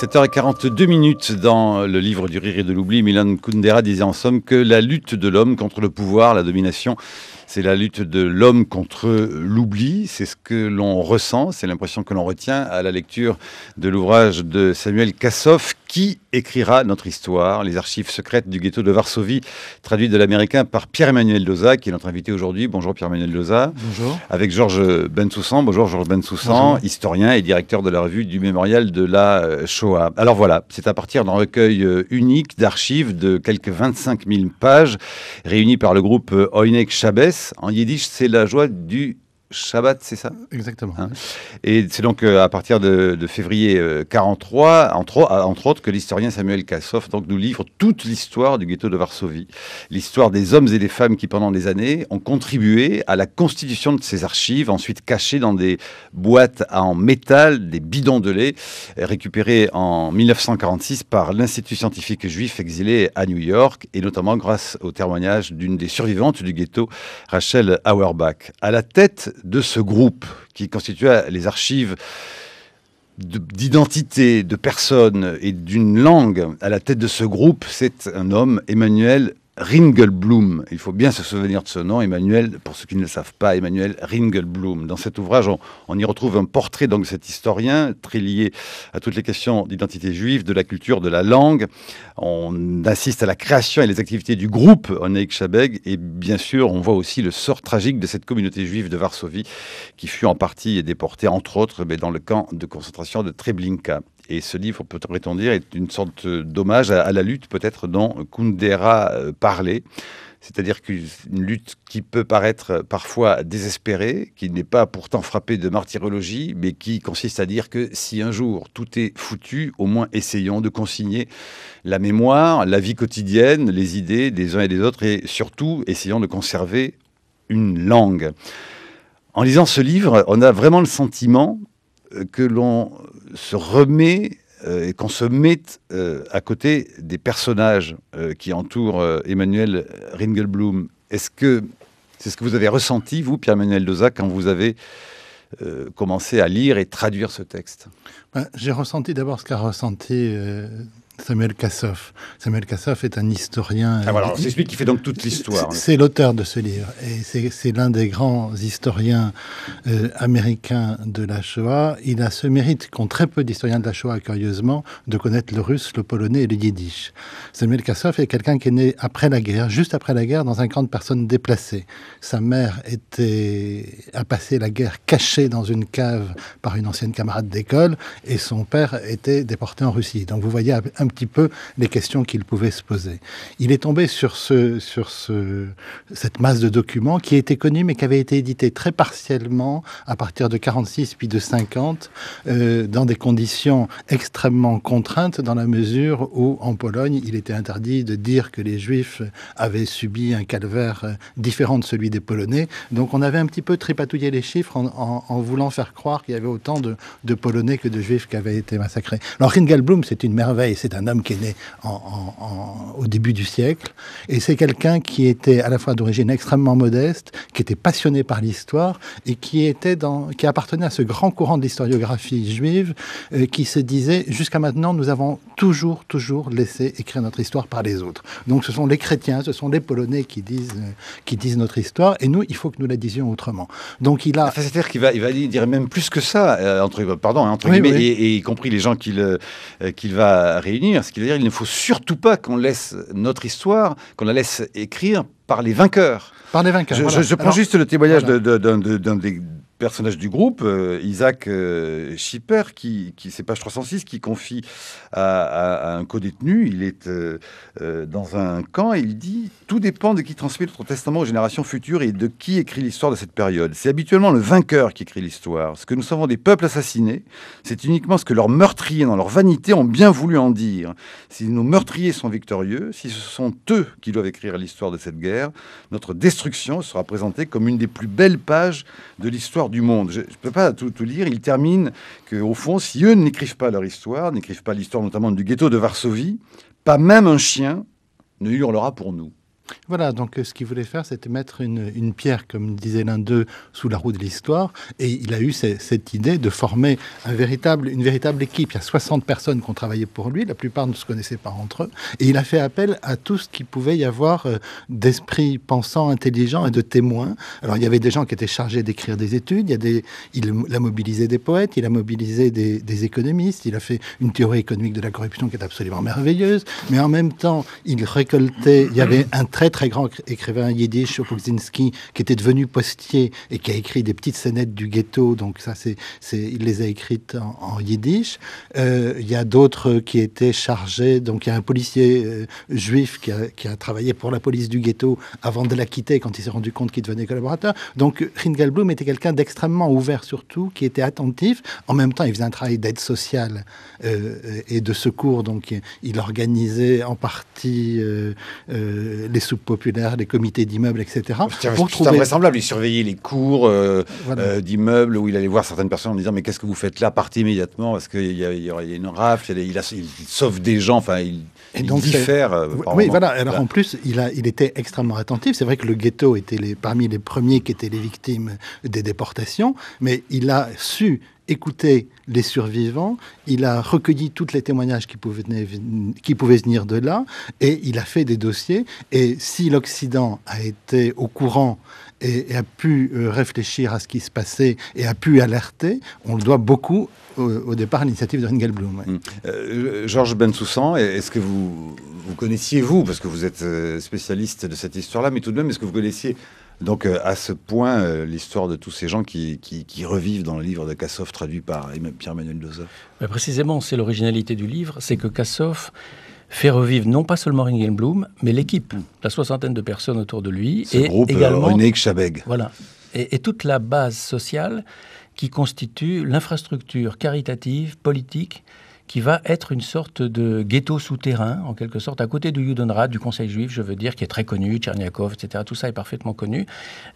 7h42 minutes dans le livre du rire et de l'oubli, Milan Kundera disait en somme que la lutte de l'homme contre le pouvoir, la domination c'est la lutte de l'homme contre l'oubli. C'est ce que l'on ressent, c'est l'impression que l'on retient à la lecture de l'ouvrage de Samuel Kassoff, qui écrira notre histoire Les archives secrètes du ghetto de Varsovie, traduites de l'américain par Pierre-Emmanuel Loza, qui est notre invité aujourd'hui. Bonjour Pierre-Emmanuel Loza. Bonjour. Avec Georges Bensoussan. Bonjour Georges Bensoussan, historien et directeur de la revue du mémorial de la euh, Shoah. Alors voilà, c'est à partir d'un recueil euh, unique d'archives de quelques 25 000 pages, réunies par le groupe euh, Oinek Chabès. En yiddish, c'est la joie du Shabbat, c'est ça Exactement. Hein et c'est donc euh, à partir de, février 1943, euh, entre, euh, entre, autres, que l'historien Samuel Kassoff donc, nous livre toute l'histoire du ghetto de Varsovie. L'histoire des hommes et des femmes qui, pendant des années, ont contribué à la constitution de ces archives, ensuite cachées dans des boîtes en métal, des bidons de lait, récupérés en 1946 par l'Institut scientifique juif exilé à New York, et notamment grâce au témoignage d'une des survivantes du ghetto, Rachel Auerbach. À la tête de ce groupe qui constituait les archives d'identité, de personnes et d'une langue à la tête de ce groupe, c'est un homme, Emmanuel Ringelblum. Il faut bien se souvenir de ce nom, Emmanuel, pour ceux qui ne le savent pas, Emmanuel Ringelblum. Dans cet ouvrage, on, y retrouve un portrait de cet historien, très lié à toutes les questions d'identité juive, de la culture, de la langue. On assiste à la création et les activités du groupe Oneik Chabeg, et bien sûr, on voit aussi le sort tragique de cette communauté juive de Varsovie, qui fut en partie déportée, entre autres, mais dans le camp de concentration de Treblinka. Et ce livre, peut-on dire, est une sorte d'hommage à, la lutte, peut-être, dont Kundera euh, parlait. C'est-à-dire qu'une lutte qui peut paraître parfois désespérée, qui n'est pas pourtant frappée de martyrologie, mais qui consiste à dire que si un jour tout est foutu, au moins essayons de consigner la mémoire, la vie quotidienne, les idées des uns et des autres, et surtout essayons de conserver une langue. En lisant ce livre, on a vraiment le sentiment que l'on se remet euh, et qu'on se mette euh, à côté des personnages euh, qui entourent Emmanuel Ringelblum. Est-ce que c'est ce que vous avez ressenti, vous, Pierre-Emmanuel Dosa quand vous avez commencé à lire et traduire ce texte ben, J'ai ressenti d'abord ce qu'a ressenti Samuel Kassoff. Samuel Kassoff est un historien. Ah, voilà, euh, c'est celui qui fait donc toute l'histoire. C'est hein. l'auteur de ce livre et c'est l'un des grands historiens euh, américains de la Shoah. Il a ce mérite qu'ont très peu d'historiens de la Shoah, curieusement, de connaître le russe, le polonais et le yiddish. Samuel Kassoff est quelqu'un qui est né après la guerre, juste après la guerre, dans un camp de personnes déplacées. Sa mère était a passé la guerre cachée dans une cave par une ancienne camarade d'école et son père était déporté en Russie. Donc vous voyez un un petit peu les questions qu'il pouvait se poser. Il est tombé sur, ce, sur ce, cette masse de documents qui était connue mais qui avait été édité très partiellement à partir de 46 puis de 50 euh, dans des conditions extrêmement contraintes dans la mesure où en Pologne il était interdit de dire que les juifs avaient subi un calvaire euh, différent de celui des Polonais. Donc on avait un petit peu tripatouillé les chiffres en, en, voulant faire croire qu'il y avait autant de, de Polonais que de Juifs qui avaient été massacrés. Alors Ringelblum, c'est une merveille, c'est un homme qui est né au début du siècle. Et c'est quelqu'un qui était à la fois d'origine extrêmement modeste, qui était passionné par l'histoire et qui, était dans, qui appartenait à ce grand courant de l'historiographie juive euh, qui se disait jusqu'à maintenant, nous avons toujours, toujours laissé écrire notre histoire par les autres. Donc ce sont les chrétiens, ce sont les Polonais qui disent, euh, qui disent notre histoire et nous, il faut que nous la disions autrement. Donc il a. Ah, c'est-à-dire qu'il va, il va dire même plus que ça, euh, entre, pardon, hein, entre guillemets, Et, y compris les gens qu'il qu'il va réunir ce qui dire qu'il ne faut surtout pas qu'on laisse notre histoire, qu'on la laisse écrire par les vainqueurs. Par les vainqueurs. Je, prends juste le témoignage d'un de, des personnage du groupe, euh, Isaac euh, Schipper, qui, qui c'est page 306, qui confie à, un co un il est euh, dans un camp et il dit Tout dépend de qui transmet notre testament aux générations futures et de qui écrit l'histoire de cette période. C'est habituellement le vainqueur qui écrit l'histoire. Ce que nous savons des peuples assassinés, c'est uniquement ce que leurs meurtriers, dans leur vanité, ont bien voulu en dire. Si nos meurtriers sont victorieux, si ce sont eux qui doivent écrire l'histoire de cette guerre, notre destruction sera présentée comme une des plus belles pages de l'histoire du monde. Je ne peux pas tout, tout, lire. Il termine au fond, si eux n'écrivent pas leur histoire, n'écrivent pas l'histoire notamment du ghetto de Varsovie, pas même un chien ne hurlera pour nous. Voilà, donc euh, ce qu'il voulait faire, c'était mettre une, pierre, comme disait l'un d'eux, sous la roue de l'histoire. Et il a eu cette idée de former un véritable, une véritable équipe. Il y a 60 personnes qui ont travaillé pour lui, la plupart ne se connaissaient pas entre eux. Et il a fait appel à tout ce qu'il pouvait y avoir euh, d'esprit pensant, intelligent et de témoins. Alors il y avait des gens qui étaient chargés d'écrire des études, il, a mobilisé des poètes, il a mobilisé des, des économistes, il a fait une théorie économique de la corruption qui est absolument merveilleuse. Mais en même temps, il récoltait, il y avait un très très grand écrivain yiddish, Poczynski, qui était devenu postier et qui a écrit des petites scénettes du ghetto. Donc ça, c'est, il les a écrites en, yiddish. Euh, il y a d'autres qui étaient chargés. Donc il y a un policier euh, juif qui a, qui a, travaillé pour la police du ghetto avant de la quitter quand il s'est rendu compte qu'il devenait collaborateur. Donc Ringelblum était quelqu'un d'extrêmement ouvert surtout, qui était attentif. En même temps, il faisait un travail d'aide sociale euh, et de secours. Donc il organisait en partie les sous populaires, les comités d'immeubles, etc. C'est trouver... invraisemblable. Il surveillait les cours euh, euh, d'immeubles où il allait voir certaines personnes en disant Mais qu'est-ce que vous faites là Partez immédiatement parce qu'il y, y, a une rafle, il, sauve des gens, enfin, il, et donc, diffère. Euh, oui, voilà. Alors en plus, il, a, il était extrêmement attentif. C'est vrai que le ghetto était parmi les premiers qui étaient les victimes des déportations, mais il a su écouté les survivants, il a recueilli tous les témoignages qui pouvaient, qui pouvaient venir de là, et il a fait des dossiers. Et si l'Occident a été au courant et, a pu euh, réfléchir à ce qui se passait et a pu alerter, on le doit beaucoup au, départ à l'initiative de Ringelblum. Euh, Georges Bensoussan, est-ce que vous, vous connaissiez, vous, parce que vous êtes euh, spécialiste de cette histoire-là, mais tout de même, est-ce que vous connaissiez donc euh, à ce point, euh, l'histoire de tous ces gens qui, revivent dans le livre de Kassoff traduit par Pierre-Manuel Dozoff Précisément, c'est l'originalité du livre, c'est que Kassoff fait revivre non pas seulement Ringelblum, mais l'équipe, hmm. la soixantaine de personnes autour de lui. Ce et groupe euh, également, René Chabeg. Voilà. et toute la base sociale qui constitue l'infrastructure caritative, politique, qui va être une sorte de ghetto souterrain, en quelque sorte, à côté du Judenrat, du Conseil juif, je veux dire, qui est très connu, Tcherniakov, etc. Tout ça est parfaitement connu.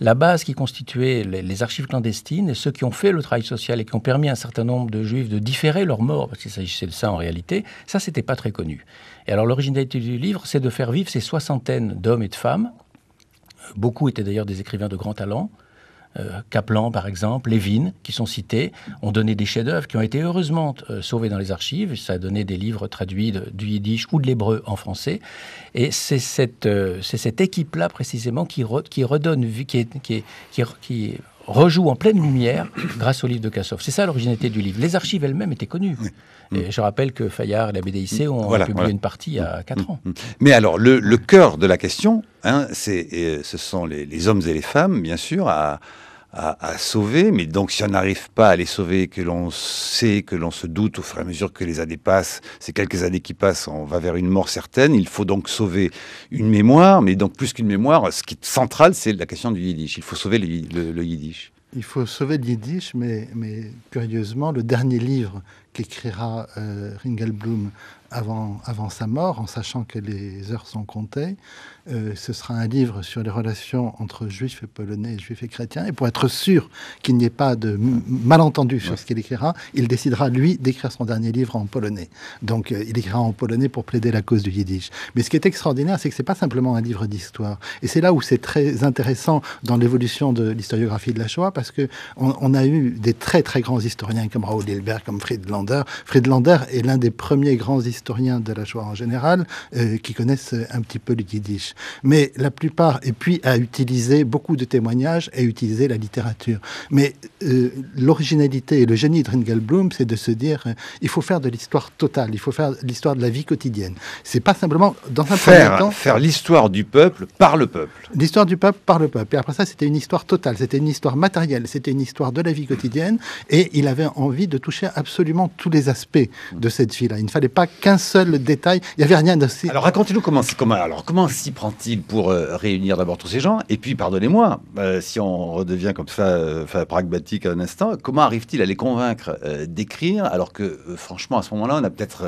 La base qui constituait les, archives clandestines et ceux qui ont fait le travail social et qui ont permis à un certain nombre de juifs de différer leur mort, parce qu'il s'agissait de ça en réalité, ça, c'était pas très connu. Et alors, l'originalité du livre, c'est de faire vivre ces soixantaines d'hommes et de femmes. Beaucoup étaient d'ailleurs des écrivains de grand talent euh, Kaplan par exemple, Levin, qui sont cités, ont donné des chefs-d'œuvre qui ont été heureusement euh, sauvés dans les archives. Ça a donné des livres traduits du yiddish ou de l'hébreu en français. Et c'est cette, euh, cette équipe-là précisément qui, qui redonne, qui, qui, qui, rejoue en pleine lumière grâce au livre de Kassov. C'est ça l'originalité du livre. Les archives elles-mêmes étaient connues. Et je rappelle que Fayard et la BDIC mm. ont publié une partie à a 4 mm. ans. Mm. Mais alors, le, cœur de la question, hein, c'est, ce sont les, hommes et les femmes, bien sûr, à, à, sauver. Mais donc, si on n'arrive pas à les sauver, que l'on sait, que l'on se doute au fur et à mesure que les années passent, ces quelques années qui passent, on va vers une mort certaine. Il faut donc sauver une mémoire, mais donc plus qu'une mémoire, ce qui est central, c'est la question du yiddish. Il faut sauver le, yiddish. Il faut sauver le yiddish, mais, mais curieusement, le dernier livre qu'écrira euh, Ringelblum avant, avant sa mort, en sachant que les heures sont comptées. Euh, ce sera un livre sur les relations entre juifs et polonais, juifs et chrétiens. Et pour être sûr qu'il n'y ait pas de malentendu sur ce qu'il écrira, il décidera, lui, d'écrire son dernier livre en polonais. Donc euh, il écrira en polonais pour plaider la cause du yiddish. Mais ce qui est extraordinaire, c'est que ce n'est pas simplement un livre d'histoire. Et c'est là où c'est très intéressant dans l'évolution de l'historiographie de la Shoah, parce qu'on on a eu des très très grands historiens comme Raoul Hilbert, comme Friedlander. Friedlander est l'un des premiers grands historiens historiens de la joie en général, euh, qui connaissent un petit peu le yiddish. Mais la plupart, et puis à utiliser beaucoup de témoignages et utiliser la littérature. Mais euh, l'originalité et le génie de Ringelblum, c'est de se dire, euh, il faut faire de l'histoire totale, il faut faire l'histoire de la vie quotidienne. C'est pas simplement dans un premier temps, faire l'histoire du peuple par le peuple. L'histoire du peuple par le peuple. Et après ça, c'était une histoire totale, c'était une histoire matérielle, c'était une histoire de la vie quotidienne. Et il avait envie de toucher absolument tous les aspects de cette vie-là. Il ne fallait pas qu'un seul détail. Il n'y avait rien d'assez. Alors racontez-nous comment, comment, alors, comment s'y prend-il pour euh, réunir d'abord tous ces gens Et puis, pardonnez-moi, euh, si on redevient comme ça euh, pragmatique un instant, comment arrive-t-il à les convaincre euh, d'écrire alors que, franchement, à ce moment-là, on a peut-être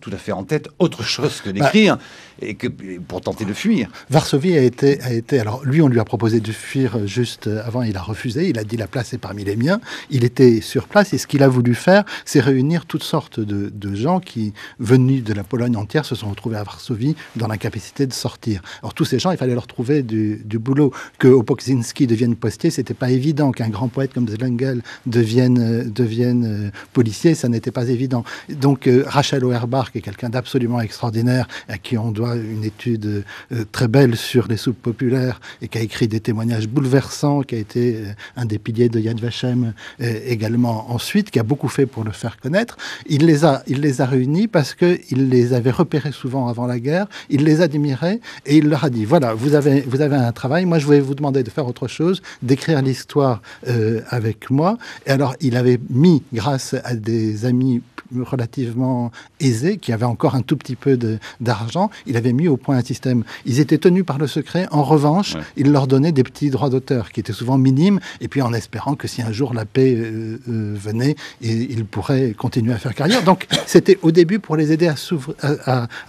tout à fait en tête autre chose que bah- d'écrire et que pour tenter de fuir Varsovie a été, a été. Alors lui, on lui a proposé de fuir juste avant, il a refusé. Il a dit la place est parmi les miens. Il était sur place et ce qu'il a voulu faire, c'est réunir toutes sortes de gens qui venaient de la Pologne entière se sont retrouvés à Varsovie dans l'incapacité de sortir. Alors tous ces gens, il fallait leur trouver du, boulot. Que Opokzinski devienne postier, c'était pas évident. Qu'un grand poète comme Zelengel devienne, devienne euh, policier, ça n'était pas évident. Donc euh, Rachel Auerbach, qui est quelqu'un d'absolument extraordinaire, à qui on doit une étude euh, très belle sur les soupes populaires et qui a écrit des témoignages bouleversants, qui a été un des piliers de Yann Vashem également ensuite, qui a beaucoup fait pour le faire connaître, il les a, il les a réunis parce que il les avait repérés souvent avant la guerre, il les admirait et il leur a dit, voilà, vous avez, vous avez un travail, moi je vais vous demander de faire autre chose, d'écrire l'histoire euh, avec moi. Et alors il avait mis, grâce à des amis relativement aisé, qui avait encore un tout petit peu d'argent, il avait mis au point un système. Ils étaient tenus par le secret. En revanche, il leur donnait des petits droits d'auteur qui étaient souvent minimes, et puis en espérant que si un jour la paix euh, euh, venait, ils pourraient continuer à faire carrière. Donc c'était au début pour les aider à,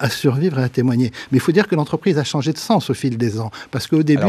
survivre et à témoigner. Mais il faut dire que l'entreprise a changé de sens au fil des ans, parce qu'au début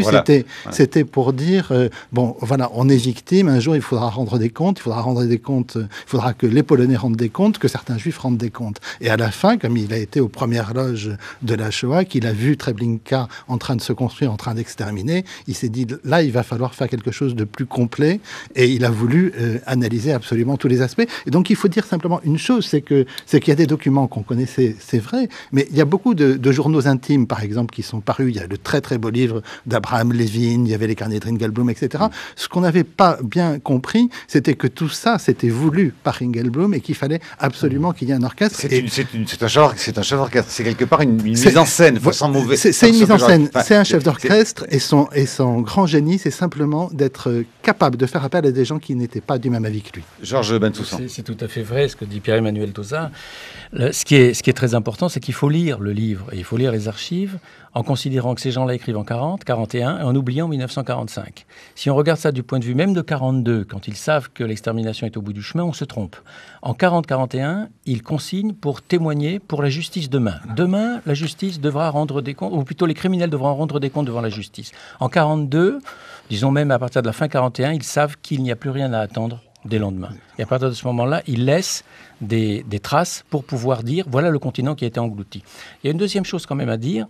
c'était pour dire euh, bon voilà on est victime, un jour il faudra rendre des comptes, il faudra rendre des comptes, il faudra que les Polonais rendent des comptes que certains juifs rendent des comptes. Et à la fin, comme il a été aux premières loges de la Shoah, qu'il a vu Treblinka en train de se construire, en train d'exterminer, il s'est dit là, il va falloir faire quelque chose de plus complet et il a voulu euh, analyser absolument tous les aspects. Et donc, il faut dire simplement une chose c'est que c'est qu'il y a des documents qu'on connaissait, c'est vrai, mais il y a beaucoup de, de, journaux intimes, par exemple, qui sont parus. Il y a le très très beau livre d'Abraham Levin, il y avait les carnets de Ringelblum, etc. Ce qu'on n'avait pas bien compris, c'était que tout ça, c'était voulu par Ringelblum et qu'il fallait absolument absolument qu'il y ait un orchestre. C'est un c'est un chef d'orchestre. C'est quelque part une, mise en scène, sans mauvais. C'est une mise en scène. C'est un chef d'orchestre et son et son grand génie, c'est simplement d'être capable de faire appel à des gens qui n'étaient pas du même avis que lui. Georges Bensoussan. C'est tout à fait vrai ce que dit Pierre-Emmanuel Tosa. Ce qui est ce qui est très important, c'est qu'il faut lire le livre et il faut lire les archives en considérant que ces gens-là écrivent en 40, 41 et en oubliant 1945. Si on regarde ça du point de vue même de 42, quand ils savent que l'extermination est au bout du chemin, on se trompe. En 40-41, ils consignent pour témoigner pour la justice demain. Demain, la justice devra rendre des comptes, ou plutôt les criminels devront rendre des comptes devant la justice. En 42, disons même à partir de la fin 41, ils savent qu'il n'y a plus rien à attendre des lendemains. Et à partir de ce moment-là, ils laissent des, des traces pour pouvoir dire voilà le continent qui a été englouti. Il y a une deuxième chose quand même à dire,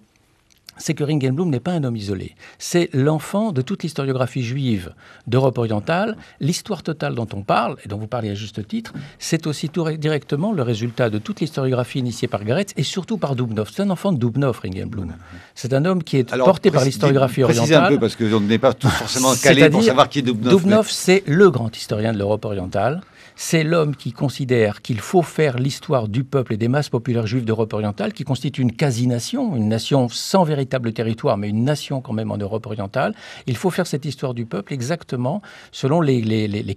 c'est que Ringelblum n'est pas un homme isolé. C'est l'enfant de toute l'historiographie juive d'Europe orientale. L'histoire totale dont on parle, et dont vous parlez à juste titre, c'est aussi directement le résultat de toute l'historiographie initiée par Gretz et surtout par Dubnov. C'est un enfant de Dubnov, Ringelblum. C'est un homme qui est porté par l'historiographie orientale. Précisez un peu, parce qu'on n'est pas tous forcément calé pour savoir qui est Dubnov. Dubnov, c'est le grand historien de l'Europe orientale c'est l'homme qui considère qu'il faut faire l'histoire du peuple et des masses populaires juives d'Europe orientale, qui constitue une quasi-nation, une nation sans véritable territoire, mais une nation quand même en Europe orientale. Il faut faire cette histoire du peuple exactement selon les,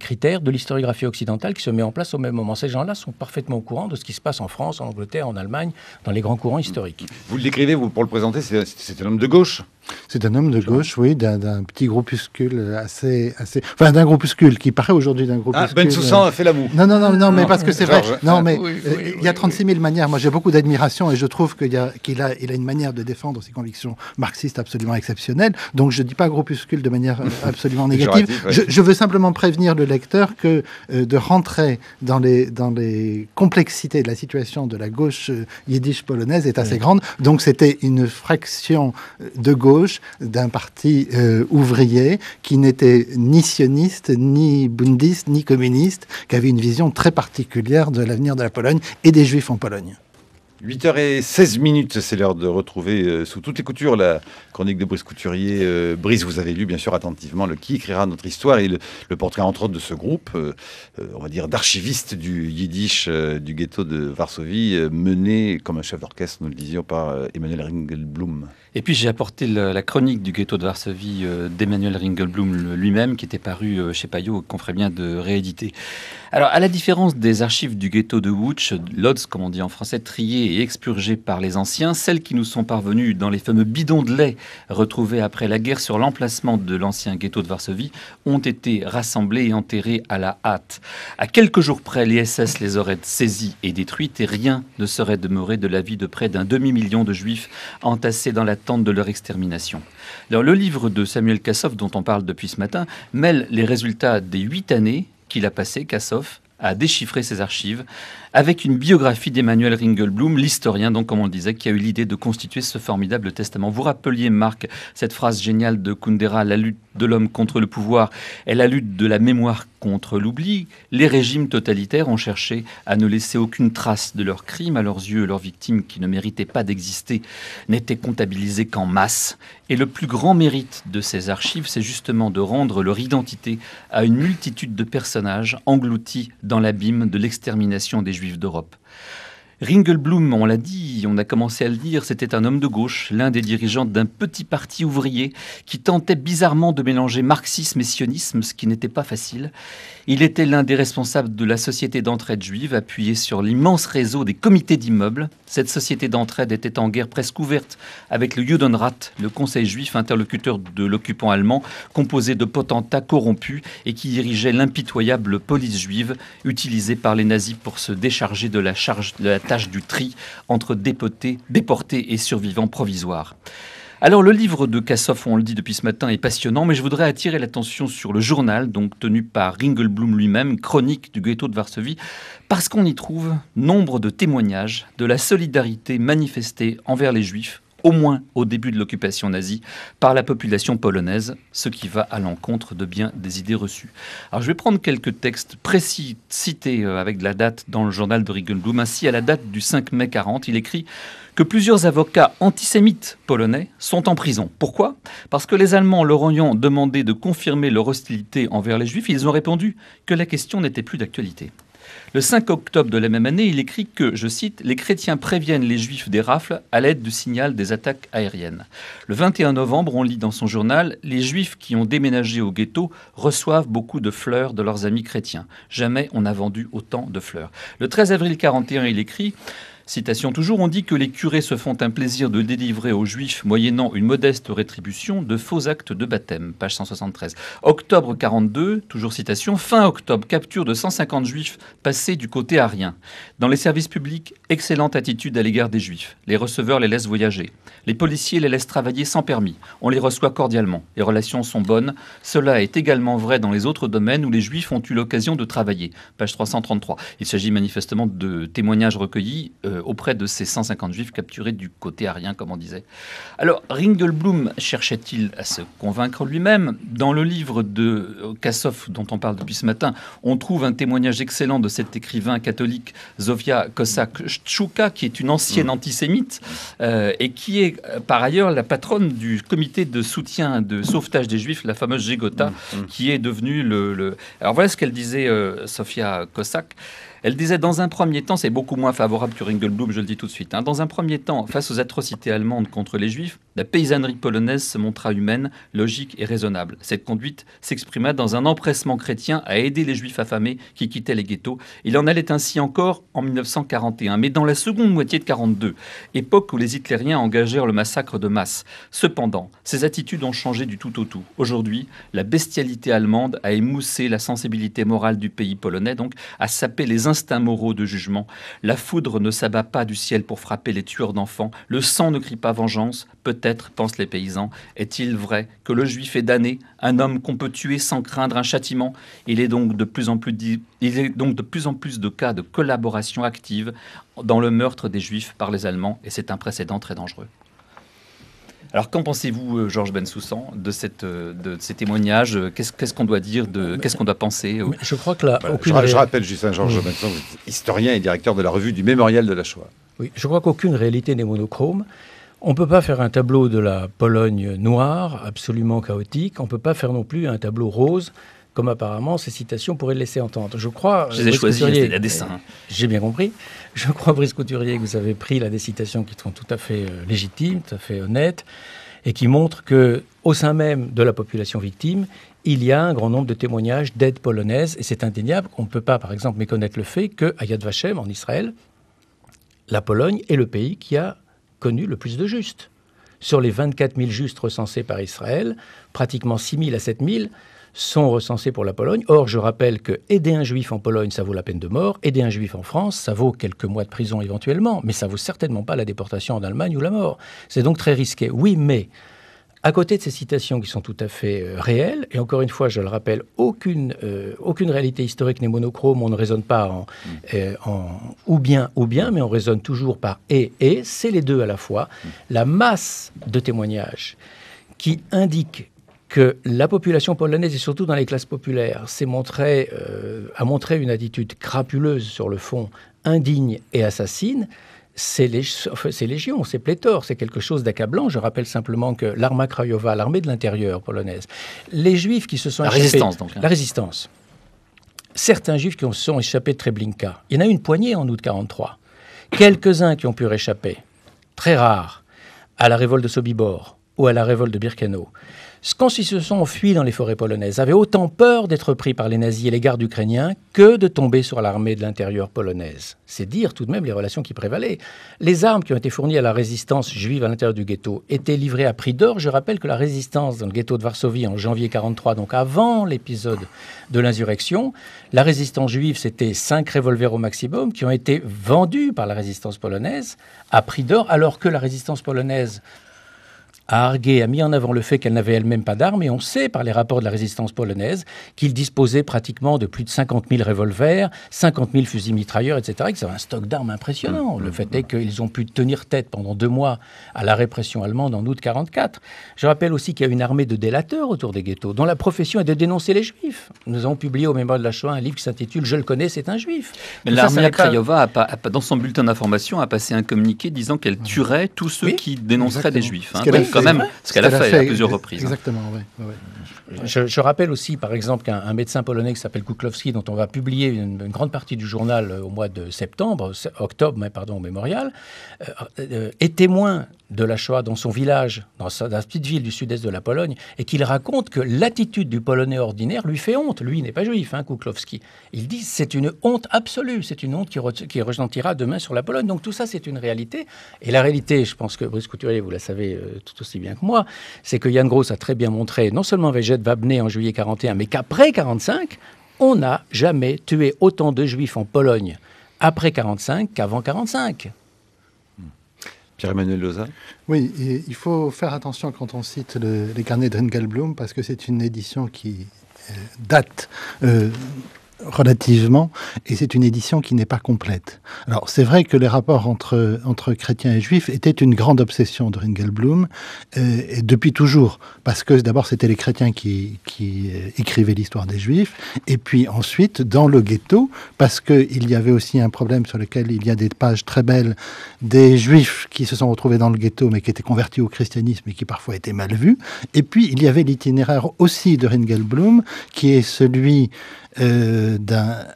critères de l'historiographie occidentale qui se met en place au même moment. Ces gens-là sont parfaitement au courant de ce qui se passe en France, en Angleterre, en Allemagne, dans les grands courants historiques. Vous le décrivez, vous, pour le présenter, c'est un homme de gauche c'est un homme de gauche, oui, d'un petit groupuscule assez, assez, enfin d'un groupuscule qui paraît aujourd'hui d'un ah, groupuscule. Ah, ben Soussan a fait l'amour. Non, non, non, non, mais parce que c'est vrai. Non, mais euh, il y a 36 000 manières. Moi, j'ai beaucoup d'admiration et je trouve qu'il a, a, il a une manière de défendre ses convictions marxistes absolument exceptionnelles. Donc, je ne dis pas groupuscule de manière euh, absolument négative. Je, veux simplement prévenir le lecteur que euh, de rentrer dans les dans les complexités de la situation de la gauche yiddish polonaise est assez grande. Donc, c'était une fraction de gauche d'un parti euh, ouvrier qui n'était ni sioniste, ni bundiste, ni communiste, qui avait une vision très particulière de l'avenir de la Pologne et des Juifs en Pologne. 8h16 minutes, c'est l'heure de retrouver euh, sous toutes les coutures la chronique de Brice Couturier. Euh, Brice, vous avez lu bien sûr attentivement le qui écrira notre histoire et le, portrait entre autres de ce groupe, on va dire d'archivistes du yiddish du ghetto de Varsovie, mené comme un chef d'orchestre, nous le disions, par Emmanuel Ringelblum. Et puis j'ai apporté la, chronique du ghetto de Varsovie euh, d'Emmanuel Ringelblum lui-même, qui était paru euh, chez Payot, qu'on ferait bien de rééditer. Alors, à la différence des archives du ghetto de Łódź, Lodz, comme on dit en français, triées et expurgées par les anciens, celles qui nous sont parvenues dans les fameux bidons de lait retrouvés après la guerre sur l'emplacement de l'ancien ghetto de Varsovie, ont été rassemblées et enterrées à la hâte. À quelques jours près, les SS les auraient saisies et détruites, et rien ne serait demeuré de la vie de près d'un demi-million de juifs entassés dans la de leur extermination. le livre de Samuel Kassoff, dont on parle depuis ce matin, mêle les résultats des huit années qu'il a passé, Kassoff, à déchiffrer ses archives, avec une biographie d'Emmanuel Ringelblum, l'historien, donc comme on le disait, qui a eu l'idée de constituer ce formidable testament. Vous rappeliez, Marc, cette phrase géniale de Kundera, la lutte de l'homme contre le pouvoir est la lutte de la mémoire contre l'oubli. Les régimes totalitaires ont cherché à ne laisser aucune trace de leurs crimes. À leurs yeux, leurs victimes, qui ne méritaient pas d'exister, n'étaient comptabilisées qu'en masse. Et le plus grand mérite de ces archives, c'est justement de rendre leur identité à une multitude de personnages engloutis dans l'abîme de l'extermination des juifs d'Europe. Ringelblum, on l'a dit, on a commencé à le dire, c'était un homme de gauche, l'un des dirigeants d'un petit parti ouvrier qui tentait bizarrement de mélanger marxisme et sionisme, ce qui n'était pas facile. Il était l'un des responsables de la société d'entraide juive, appuyée sur l'immense réseau des comités d'immeubles. Cette société d'entraide était en guerre presque ouverte avec le Judenrat, le conseil juif interlocuteur de l'occupant allemand, composé de potentats corrompus et qui dirigeait l'impitoyable police juive utilisée par les nazis pour se décharger de la charge de la tâche du tri entre dépotés, déportés et survivants provisoires. Alors le livre de Kassoff, on le dit depuis ce matin, est passionnant, mais je voudrais attirer l'attention sur le journal, donc tenu par Ringelblum lui-même, chronique du ghetto de Varsovie, parce qu'on y trouve nombre de témoignages de la solidarité manifestée envers les juifs au moins au début de l'occupation nazie, par la population polonaise, ce qui va à l'encontre de bien des idées reçues. Alors je vais prendre quelques textes précis cités euh, avec la date dans le journal de Riggenblum. Ainsi, à la date du 5 mai 40, il écrit que plusieurs avocats antisémites polonais sont en prison. Pourquoi Parce que les Allemands leur ayant demandé de confirmer leur hostilité envers les Juifs, ils ont répondu que la question n'était plus d'actualité. Le 5 octobre de la même année, il écrit que, je cite, les chrétiens préviennent les juifs des rafles à l'aide du signal des attaques aériennes. Le 21 novembre, on lit dans son journal, les juifs qui ont déménagé au ghetto reçoivent beaucoup de fleurs de leurs amis chrétiens. Jamais on n'a vendu autant de fleurs. Le 13 avril 41, il écrit Citation toujours, on dit que les curés se font un plaisir de délivrer aux juifs, moyennant une modeste rétribution, de faux actes de baptême. Page 173. Octobre 42, toujours citation, fin octobre, capture de 150 juifs passés du côté arien. Dans les services publics, excellente attitude à l'égard des juifs. Les receveurs les laissent voyager. Les policiers les laissent travailler sans permis. On les reçoit cordialement. Les relations sont bonnes. Cela est également vrai dans les autres domaines où les juifs ont eu l'occasion de travailler. Page 333. Il s'agit manifestement de témoignages recueillis. Euh, euh, auprès de ces 150 juifs capturés du côté arien, comme on disait. Alors, Ringelblum cherchait-il à se convaincre lui-même Dans le livre de euh, Kassov dont on parle depuis ce matin, on trouve un témoignage excellent de cet écrivain catholique, Zofia kossak chouka qui est une ancienne mmh. antisémite euh, et qui est par ailleurs la patronne du comité de soutien de sauvetage des juifs, la fameuse Gégota, mmh. mmh. qui est devenue le, Alors voilà ce qu'elle disait, euh, kossak elle disait dans un premier temps, c'est beaucoup moins favorable que Ringelblum, je le dis tout de suite, hein. dans un premier temps, face aux atrocités allemandes contre les juifs, la paysannerie polonaise se montra humaine, logique et raisonnable. Cette conduite s'exprima dans un empressement chrétien à aider les juifs affamés qui quittaient les ghettos. Il en allait ainsi encore en 1941, mais dans la seconde moitié de 1942, époque où les hitlériens engagèrent le massacre de masse. Cependant, ces attitudes ont changé du tout au tout. Aujourd'hui, la bestialité allemande a émoussé la sensibilité morale du pays polonais, donc a sapé les instincts moraux de jugement. La foudre ne s'abat pas du ciel pour frapper les tueurs d'enfants. Le sang ne crie pas vengeance. Peut-être, pensent les paysans, est-il vrai que le juif est damné, un homme qu'on peut tuer sans craindre un châtiment Il est donc de plus en plus, Il est donc de, plus en plus de cas de collaboration active dans le meurtre des juifs par les Allemands et c'est un précédent très dangereux. Alors, qu'en pensez-vous, euh, Georges Bensoussan, de, euh, de ces témoignages euh, Qu'est-ce qu'on doit dire Qu'est-ce qu'on doit penser Je bah, rappelle Justin Georges Bensoussan, historien et directeur de la revue du Mémorial de la Shoah. Oui, je crois qu'aucune réalité n'est monochrome. On ne peut pas faire un tableau de la Pologne noire, absolument chaotique. On ne peut pas faire non plus un tableau rose comme apparemment ces citations pourraient le laisser entendre. Je crois. Je les euh, J'ai bien compris. Je crois, Brice Couturier, que vous avez pris là des citations qui sont tout à fait euh, légitimes, tout à fait honnêtes, et qui montrent que, au sein même de la population victime, il y a un grand nombre de témoignages d'aide polonaise, et c'est indéniable. qu'on ne peut pas, par exemple, méconnaître le fait que, à Yad Vashem, en Israël, la Pologne est le pays qui a connu le plus de justes. Sur les 24 000 justes recensés par Israël, pratiquement 6 000 à 7 000 sont recensés pour la Pologne. Or, je rappelle que aider un juif en Pologne, ça vaut la peine de mort. Aider un juif en France, ça vaut quelques mois de prison éventuellement, mais ça vaut certainement pas la déportation en Allemagne ou la mort. C'est donc très risqué. Oui, mais à côté de ces citations qui sont tout à fait euh, réelles, et encore une fois, je le rappelle, aucune, euh, aucune réalité historique n'est monochrome, on ne raisonne pas en, euh, en, ou bien, ou bien, mais on raisonne toujours par et, et, c'est les deux à la fois. La masse de témoignages qui indiquent que la population polonaise, et surtout dans les classes populaires, euh, a montré une attitude crapuleuse sur le fond, indigne et assassine, c'est légion, c'est pléthore, c'est quelque chose d'accablant. Je rappelle simplement que l'arma Krajowa, l'armée de l'intérieur polonaise, les juifs qui se sont... La résistance, donc. Hein. La résistance. Certains juifs qui se sont échappés de Treblinka, il y en a une poignée en août 43. Quelques-uns qui ont pu réchapper, très rares, à la révolte de Sobibor ou à la révolte de Birkenau. Ceux qui se sont enfuis dans les forêts polonaises, avaient autant peur d'être pris par les nazis et les gardes ukrainiens que de tomber sur l'armée de l'intérieur polonaise. C'est dire tout de même les relations qui prévalaient. Les armes qui ont été fournies à la résistance juive à l'intérieur du ghetto étaient livrées à prix d'or. Je rappelle que la résistance dans le ghetto de Varsovie en janvier 43, donc avant l'épisode de l'insurrection, la résistance juive, c'était cinq revolvers au maximum qui ont été vendus par la résistance polonaise à prix d'or, alors que la résistance polonaise a argué, a mis en avant le fait qu'elle n'avait elle-même pas d'armes, et on sait par les rapports de la résistance polonaise qu'ils disposaient pratiquement de plus de 50 000 revolvers, 50 000 fusils mitrailleurs, etc., et c'est un stock d'armes impressionnant. Mmh, le mmh, fait mmh. est qu'ils ont pu tenir tête pendant deux mois à la répression allemande en août 1944. Je rappelle aussi qu'il y a une armée de délateurs autour des ghettos, dont la profession est de dénoncer les juifs. Nous avons publié au Mémoire de la Shoah un livre qui s'intitule Je le connais, c'est un juif. L'armée Krajova, dans son bulletin d'information, a passé un communiqué disant qu'elle tuerait tous ceux qui dénonceraient des juifs même ce qu'elle a fait, à plusieurs reprises. Hein. Exactement, Je, rappelle aussi, par exemple, qu'un médecin polonais qui s'appelle Kuklowski, dont on va publier une, grande partie du journal euh, au mois de septembre, octobre, mais pardon, au mémorial, euh, euh, est témoin de la Shoah dans son village, dans sa, petite ville du sud-est de la Pologne, et qu'il raconte que l'attitude du Polonais ordinaire lui fait honte. Lui n'est pas juif, hein, Kuklowski. Il dit c'est une honte absolue, c'est une honte qui, ressentira qui demain sur la Pologne. Donc tout ça, c'est une réalité. Et la réalité, je pense que Bruce Couturier, vous la savez tout tout, aussi bien que moi, c'est que Yann Gross a très bien montré, non seulement Végette va en juillet 41, mais qu'après 45, on n'a jamais tué autant de juifs en Pologne après 45 qu'avant 45. Pierre-Emmanuel Loza Oui, il faut faire attention quand on cite les carnets d'Engelblum parce que c'est une édition qui euh, date euh, relativement, et c'est une édition qui n'est pas complète. Alors c'est vrai que les rapports entre, entre chrétiens et juifs étaient une grande obsession de Ringelblum, euh, et depuis toujours, parce que d'abord c'était les chrétiens qui, qui euh, écrivaient l'histoire des juifs, et puis ensuite dans le ghetto, parce qu'il y avait aussi un problème sur lequel il y a des pages très belles des juifs qui se sont retrouvés dans le ghetto, mais qui étaient convertis au christianisme et qui parfois étaient mal vus, et puis il y avait l'itinéraire aussi de Ringelblum, qui est celui euh,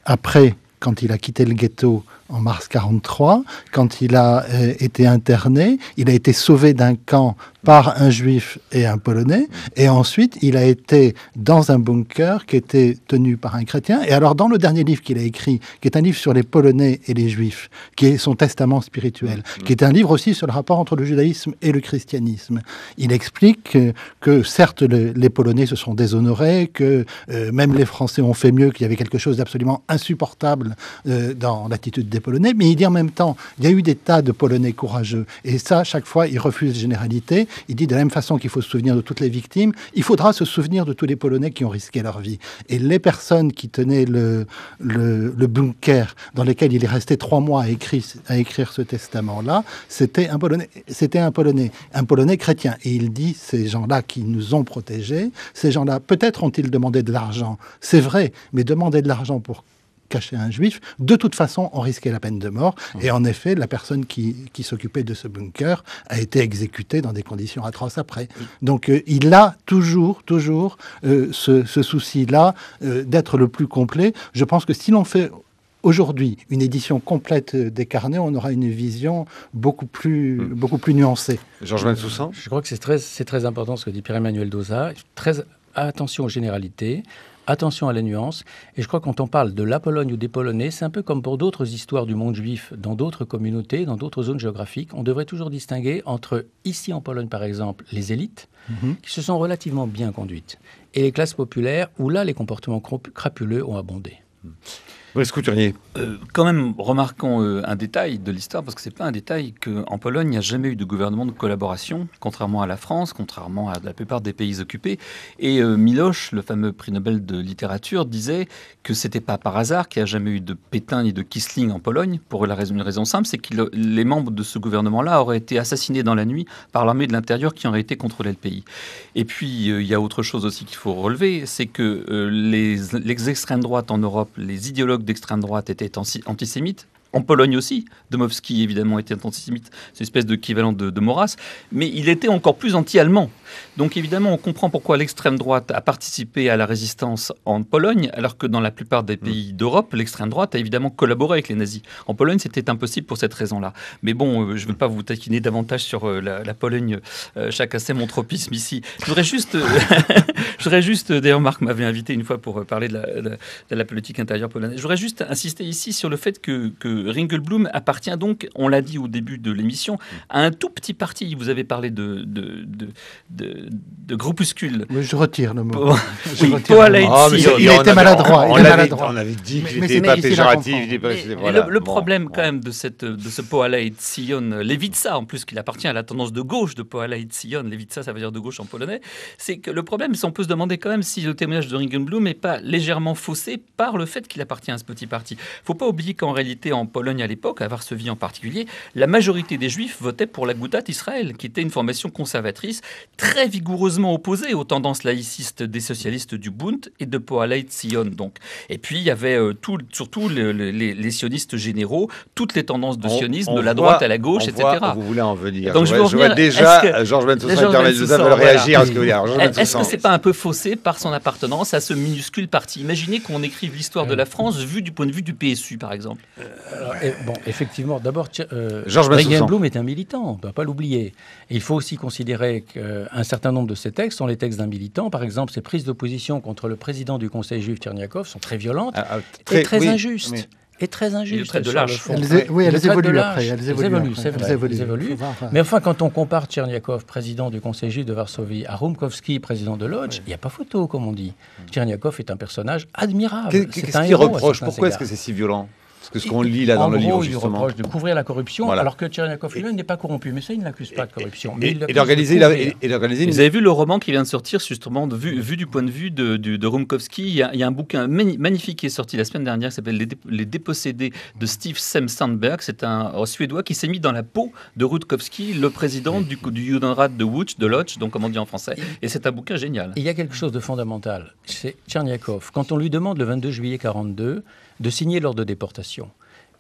après quand il a quitté le ghetto en mars 43, quand il a euh, été interné, il a été sauvé d'un camp par un juif et un polonais, et ensuite il a été dans un bunker qui était tenu par un chrétien. Et alors dans le dernier livre qu'il a écrit, qui est un livre sur les polonais et les juifs, qui est son testament spirituel, mm-hmm. qui est un livre aussi sur le rapport entre le judaïsme et le christianisme, il explique que, certes les polonais se sont déshonorés, que euh, même les Français ont fait mieux, qu'il y avait quelque chose d'absolument insupportable euh, dans l'attitude des Polonais, mais il dit en même temps, il y a eu des tas de Polonais courageux. Et ça, chaque fois, il refuse généralité généralité. Il dit de la même façon qu'il faut se souvenir de toutes les victimes, il faudra se souvenir de tous les Polonais qui ont risqué leur vie. Et les personnes qui tenaient le, le, bunker dans lequel il est resté trois mois à écrire, à écrire ce testament-là, c'était un Polonais. C'était un Polonais, un Polonais chrétien. Et il dit, ces gens-là qui nous ont protégés, ces gens-là, peut-être ont-ils demandé de l'argent. C'est vrai, mais demander de l'argent pour cacher un juif, de toute façon, on risquait la peine de mort. Et en effet, la personne qui, s'occupait de ce bunker a été exécutée dans des conditions atroces après. Donc euh, il a toujours, toujours euh, ce, souci-là euh, d'être le plus complet. Je pense que si l'on fait aujourd'hui une édition complète des carnets, on aura une vision beaucoup plus, hmm. beaucoup plus nuancée. Georges Je crois que c'est très, très important ce que dit Pierre-Emmanuel Dosa. Très attention aux généralités attention à la nuance. Et je crois que quand on parle de la Pologne ou des Polonais, c'est un peu comme pour d'autres histoires du monde juif dans d'autres communautés, dans d'autres zones géographiques. On devrait toujours distinguer entre, ici en Pologne par exemple, les élites, mhm. qui se sont relativement bien conduites, et les classes populaires, où là les comportements crapuleux ont abondé. Hmm. Brice Couturier. Euh, quand même, remarquons euh, un détail de l'histoire, parce que c'est pas un détail qu'en Pologne, il n'y a jamais eu de gouvernement de collaboration, contrairement à la France, contrairement à la plupart des pays occupés. Et euh, Miloche, le fameux prix Nobel de littérature, disait que c'était pas par hasard qu'il n'y a jamais eu de Pétain ni de Kissling en Pologne, pour la raison, une raison simple, c'est que les membres de ce gouvernement-là auraient été assassinés dans la nuit par l'armée de l'intérieur qui aurait été contrôlée le pays. Et puis, euh, il y a autre chose aussi qu'il faut relever, c'est que les, les extrêmes droites en Europe, les idéologues d'extrême droite était antisémite En Pologne aussi, Domovski évidemment était antisémite, c'est une espèce d'équivalent de, de Maurras, mais il était encore plus anti-allemand. Donc évidemment, on comprend pourquoi l'extrême droite a participé à la résistance en Pologne, alors que dans la plupart des mm. pays d'Europe, l'extrême droite a évidemment collaboré avec les nazis. En Pologne, c'était impossible pour cette raison-là. Mais bon, euh, je ne veux pas vous taquiner davantage sur euh, la, Pologne. Euh, chacun sait mon tropisme ici. Je voudrais juste, je juste d'ailleurs, Marc m'avait invité une fois pour parler de la, politique intérieure polonaise. Je voudrais juste insister ici sur le fait que, Ringelblum appartient donc, on l'a dit au début de l'émission, à un tout petit parti. Vous avez parlé de, de de, de groupuscule. je retire le mot. il, était maladroit. On, avait, dit qu'il n'était pas péjoratif. le, problème quand même de, cette, de ce Poalaït Sion Levitsa, en plus qu'il appartient à la tendance de gauche de poalaïd Sion, Levitsa ça veut dire de gauche en polonais, c'est que le problème, c'est peut se demander quand même si le témoignage de Ringenblum n'est pas légèrement faussé par le fait qu'il appartient à ce petit parti. faut pas oublier qu'en réalité, en Pologne à l'époque, à Varsovie en particulier, la majorité des juifs votaient pour la Goutat Israël, qui était une formation conservatrice très très vigoureusement opposé aux tendances laïcistes des socialistes du Bund et de Poalait Sion. Donc. Et puis, il y avait euh, tout, surtout les, sionistes généraux, toutes les tendances de sionisme, de la droite à la gauche, etc. vous voulez en venir. Donc, je, vois, déjà euh, Georges Bensoussan et réagir à ce que vous dites. Est-ce que c'est pas un peu faussé par son appartenance à ce minuscule parti Imaginez qu'on écrive l'histoire de la euh. France vue du point de vue du PSU, par exemple. bon, effectivement, d'abord, euh, Georges Bloom est un militant, on ne peut pas l'oublier il faut aussi considérer qu'un euh, certain nombre de ces textes sont les textes d'un militant. Par exemple, ces prises d'opposition contre le président du Conseil juif Tcherniakov sont très violentes ah, ah, et très injustes. très injuste. Elles de Oui, elles évoluent après. Elles évoluent, Mais enfin, quand on compare Tcherniakov, président du Conseil juif de Varsovie, à Rumkowski, président de lodge, il n'y a pas photo, comme on dit. Mm. Tcherniakov est un personnage admirable. Qu'est-ce reproche Pourquoi est-ce que c'est si violent ce qu'on lit là dans le gros, livre, justement. il reproche de couvrir la corruption, alors que Tcherniakov lui-même n'est pas corrompu. Mais ça, il ne l'accuse pas de corruption. et, d'organiser. Vous avez vu le roman qui vient de sortir, justement, vu, du point de vue de, de, Il y, a, un bouquin magnifique qui est sorti la semaine dernière qui s'appelle Les, Dépossédés de Steve Sam Sandberg. C'est un Suédois qui s'est mis dans la peau de Rutkowski, le président du, du Judenrat de Wutsch, de Lodz, donc comme on dit en français. Et c'est un bouquin génial. Il y a quelque chose de fondamental. C'est Tcherniakov. Quand on lui demande le 22 juillet 42, de signer l'ordre de déportation.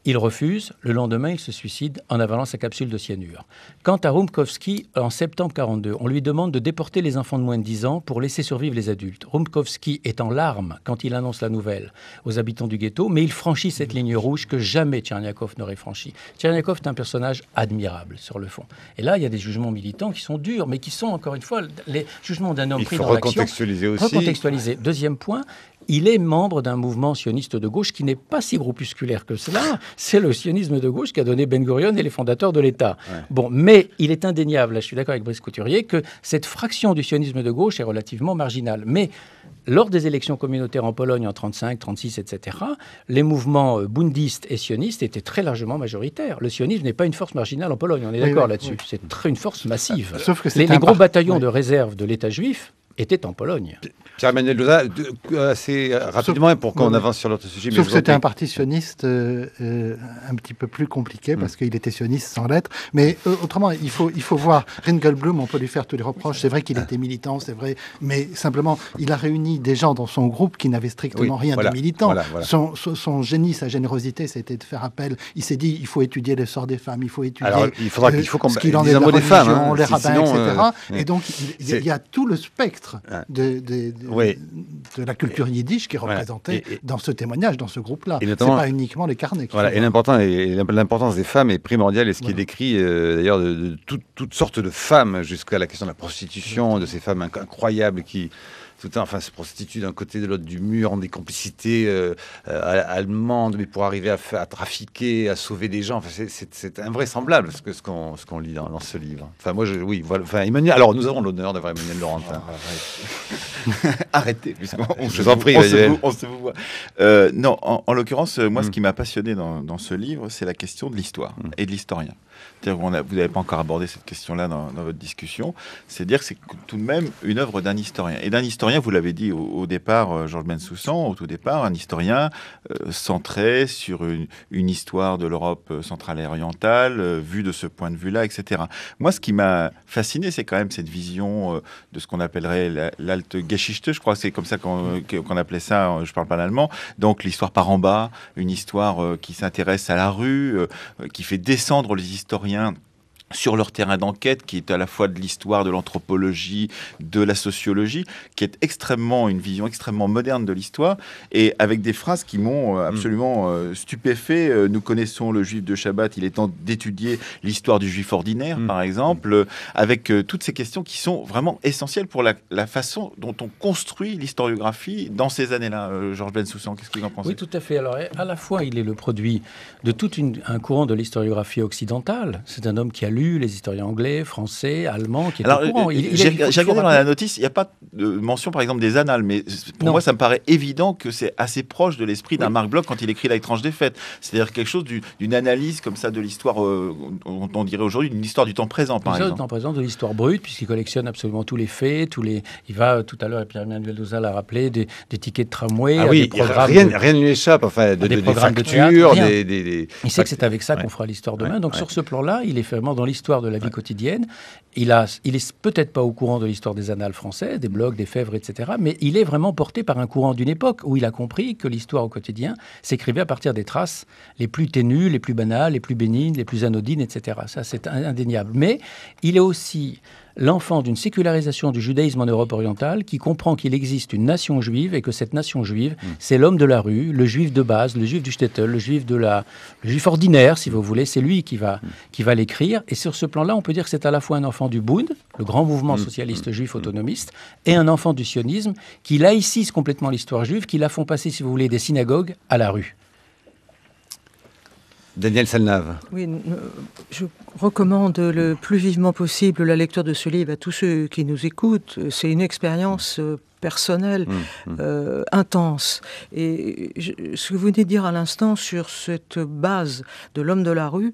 Il refuse. Le lendemain, il se suicide en avalant sa capsule de cyanure. Quant à Rumkowski, en septembre 42, on lui demande de déporter les enfants de moins de 10 ans pour laisser survivre les adultes. Rumkowski est en larmes quand il annonce la nouvelle aux habitants du ghetto, mais il franchit cette ligne rouge que jamais Tcherniakov n'aurait franchie. Tcherniakov est un personnage admirable sur le fond. Et là, il y a des jugements militants qui sont durs, mais qui sont encore une fois les jugements d'un homme il pris faut dans l'action. Recontextualiser aussi. Deuxième point, il est membre d'un mouvement sioniste de gauche qui n'est pas si groupusculaire que cela. C'est le sionisme de gauche qui a donné Ben Gurion et les fondateurs de l'État. Bon, mais il est indéniable, là je suis d'accord avec Brice Couturier, que cette fraction du sionisme de gauche est relativement marginale. Mais lors des élections communautaires en Pologne en 1935, 1936, etc., les mouvements euh, bundistes et sionistes étaient très largement majoritaires. Le sionisme n'est pas une force marginale en Pologne, on est d'accord là-dessus. C'est une force massive. Sauf que les, gros bataillons de réserve de l'État juif était en Pologne. Pierre-Emmanuel Douza euh, assez euh, rapidement, pour qu'on avance sur l'autre sujet. Sauf que c'était un parti sioniste euh, un petit peu plus compliqué, parce mm. qu'il était sioniste sans l'être. Mais autrement, il faut, il faut voir. Ringelblum, on peut lui faire tous les reproches. C'est vrai qu'il ah. était militant, c'est vrai. Mais simplement, il a réuni des gens dans son groupe qui n'avaient strictement rien de militant. Son, son, génie, sa générosité, c'était de faire appel. Il s'est dit, il faut étudier le sort des femmes, il faut étudier Alors, il faudra ce qu'il en est de la femmes, hein, les rabbins, etc. Et donc, il, il y a tout le spectre de, la culture yiddish qui est représentée dans ce témoignage, dans ce groupe-là. n'est pas uniquement les carnets. Voilà. Et l'importance des femmes est primordiale et ce qui est décrit euh, d'ailleurs de, toutes, toutes sortes de femmes jusqu'à la question de la prostitution, de ces femmes incroyables qui tout temps, enfin, se prostitue d'un côté de l'autre du mur, en des complicités euh, euh, allemandes, mais pour arriver à, trafiquer, à sauver des gens. c'est invraisemblable ce qu'on ce qu'on lit dans, ce livre. Enfin, moi, oui, voilà. alors nous avons l'honneur d'avoir Emmanuel Laurentin. Ah, Arrêtez, je vous en prie, se, vous, voit. Euh, non, en, l'occurrence, moi, ce hmm. qui m'a passionné dans, ce livre, c'est la question de l'histoire hmm. et de l'historien vous n'avez pas encore abordé cette question-là dans, votre discussion. C'est dire que c'est tout de même une œuvre d'un historien. Et d'un historien, vous l'avez dit au, départ, euh, Georges Bensoussan, au tout départ, un historien euh, centré sur une, histoire de l'Europe euh, centrale et orientale, vue de ce point de vue-là, etc. Moi, ce qui m'a fasciné, c'est quand même cette vision de ce qu'on appellerait l'alte Geschichte, je crois que c'est comme ça qu'on appelait ça, je ne parle pas l'allemand. Donc l'histoire par en bas, une histoire qui s'intéresse à la rue, qui fait descendre les historiens rien sur leur terrain d'enquête, qui est à la fois de l'histoire, de l'anthropologie, de la sociologie, qui est extrêmement une vision extrêmement moderne de l'histoire, et avec des phrases qui m'ont euh, mm. absolument euh, stupéfait. Euh, nous connaissons le juif de Shabbat, il est temps d'étudier l'histoire du juif ordinaire, mm. par exemple, avec toutes ces questions qui sont vraiment essentielles pour la, façon dont on construit l'historiographie dans ces années-là. Georges Bensoussan, qu'est-ce que vous en pensez Oui, tout à fait. Alors, à la fois, il est le produit de tout un courant de l'historiographie occidentale. C'est un homme qui a lu les historiens anglais, français, allemands qui étaient au courant. Euh, euh, j'ai regardé dans la notice, il n'y a pas de mention par exemple des annales, mais pour moi ça me paraît évident que c'est assez proche de l'esprit d'un Marc Bloch quand il écrit L'étrange étrange défaite. C'est-à-dire quelque chose d'une analyse comme ça de l'histoire, euh, on, dirait aujourd'hui, une histoire du temps présent par exemple. Du temps présent, de l'histoire brute, puisqu'il collectionne absolument tous les faits, tous les... il va tout à l'heure, Pierre-Emmanuel Dozal l'a rappelé, des, tickets de tramway, ah des programmes rien, ne lui échappe, enfin, des, des, factures, des, Il sait que c'est avec ça qu'on fera l'histoire demain, donc sur ce plan-là, il est vraiment dans l'histoire de la vie quotidienne. Il, a, il est peut-être pas au courant de l'histoire des annales françaises, des blogs, des fèvres, etc. Mais il est vraiment porté par un courant d'une époque où il a compris que l'histoire au quotidien s'écrivait à partir des traces les plus ténues, les plus banales, les plus bénignes, les plus anodines, etc. Ça, c'est indéniable. Mais il est aussi l'enfant d'une sécularisation du judaïsme en Europe orientale qui comprend qu'il existe une nation juive et que cette nation juive, hmm. c'est l'homme de la rue, le juif de base, le juif du shtetl, le juif de la, ordinaire, si vous voulez, c'est lui qui va, hmm. qui va l'écrire. Et sur ce plan-là, on peut dire que c'est à la fois un enfant du Bund, le grand mouvement hmm. socialiste juif autonomiste, et un enfant du sionisme qui laïcise complètement l'histoire juive, qui la font passer, si vous voulez, des synagogues à la rue. Daniel Salnave. Oui, euh, je recommande le plus vivement possible la lecture de ce livre à tous ceux qui nous écoutent. C'est une expérience euh, personnelle, hum, hum. euh, intense. Et ce que vous venez de dire à l'instant sur cette base de l'homme de la rue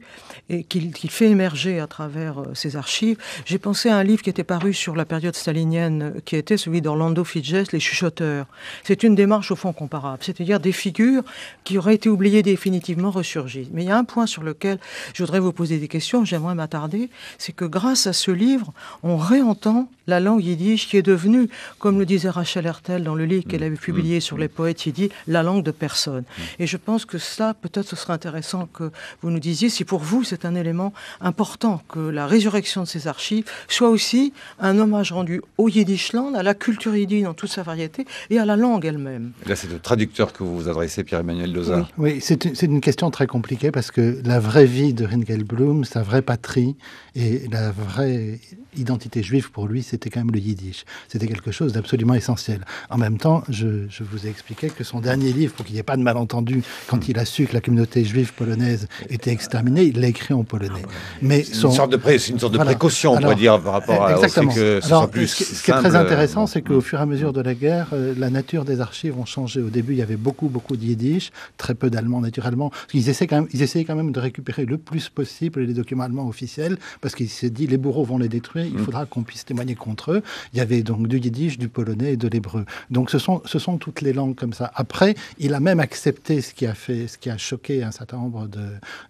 et qu'il fait émerger à travers euh, ses archives, j'ai pensé à un livre qui était paru sur la période stalinienne, euh, qui était celui d'Orlando Figes Les Chuchoteurs. C'est une démarche au fond comparable, c'est-à-dire des figures qui auraient été oubliées définitivement ressurgies. Mais il y a un point sur lequel je voudrais vous poser des questions, j'aimerais m'attarder, c'est que grâce à ce livre, on réentend la langue yiddish qui est devenue, comme le disait Rachel Hertel, dans le livre qu'elle mm. avait publié mm. sur les poètes, il dit La langue de personne. Mm. Et je pense que ça, peut-être, ce serait intéressant que vous nous disiez si pour vous, c'est un élément important que la résurrection de ces archives soit aussi un hommage rendu au Yiddishland, à la culture yiddish dans toute sa variété et à la langue elle-même. Là, c'est le traducteur que vous vous adressez, Pierre-Emmanuel Lozard. Oui, c'est une, question très compliquée parce que la vraie vie de Ringelblum, sa vraie patrie et la vraie identité juive pour lui, c'était quand même le yiddish. C'était quelque chose d'absolument essentiel essentiel. En même temps, je, vous ai expliqué que son dernier livre, pour qu'il n'y ait pas de malentendu, quand hmm. il a su que la communauté juive polonaise était exterminée, il l'a écrit en polonais. Ah, Mais son... une sorte de, pré... sorte de précaution, on pourrait dire, par rapport à ce que plus ce, qui, est très intéressant, c'est qu'au euh, fur et à mesure de la guerre, euh, la nature des archives ont changé. Au début, il y avait beaucoup, beaucoup de yiddish, très peu d'allemand, naturellement. Ils essayaient, quand même, ils quand même de récupérer le plus possible les documents allemands officiels, parce qu'ils se dit, les bourreaux vont les détruire, il hmm. faudra qu'on puisse témoigner contre eux. Il y avait donc du yiddish, du polonais, de l'hébreu. Donc ce sont, toutes les langues comme ça. Après, il a même accepté ce qui a, fait, ce choqué un certain nombre